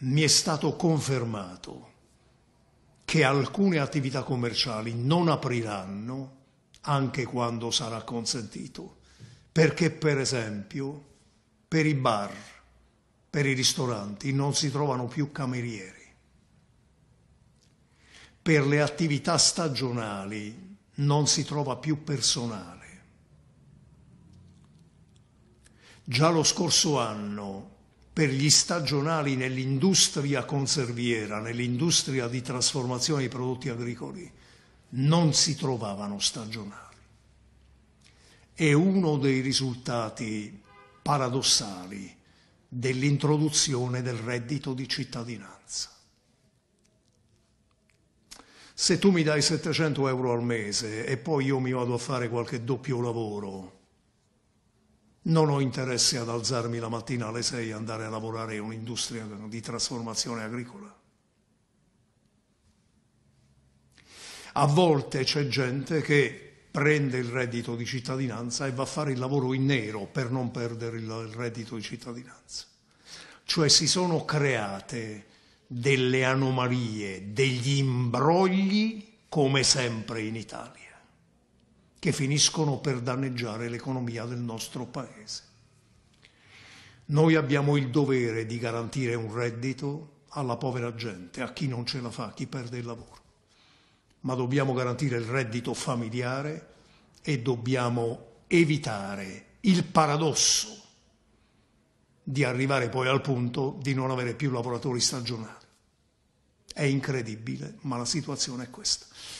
mi è stato confermato che alcune attività commerciali non apriranno anche quando sarà consentito, perché per esempio per i bar, per i ristoranti non si trovano più camerieri, per le attività stagionali non si trova più personale. Già lo scorso anno per gli stagionali nell'industria conserviera, nell'industria di trasformazione dei prodotti agricoli, non si trovavano stagionali. È uno dei risultati paradossali dell'introduzione del reddito di cittadinanza. Se tu mi dai 700 euro al mese e poi io mi vado a fare qualche doppio lavoro, non ho interesse ad alzarmi la mattina alle 6 e andare a lavorare in un'industria di trasformazione agricola. A volte c'è gente che prende il reddito di cittadinanza e va a fare il lavoro in nero per non perdere il reddito di cittadinanza. Cioè si sono create delle anomalie, degli imbrogli come sempre in Italia che finiscono per danneggiare l'economia del nostro Paese. Noi abbiamo il dovere di garantire un reddito alla povera gente, a chi non ce la fa, a chi perde il lavoro, ma dobbiamo garantire il reddito familiare e dobbiamo evitare il paradosso di arrivare poi al punto di non avere più lavoratori stagionali. È incredibile, ma la situazione è questa.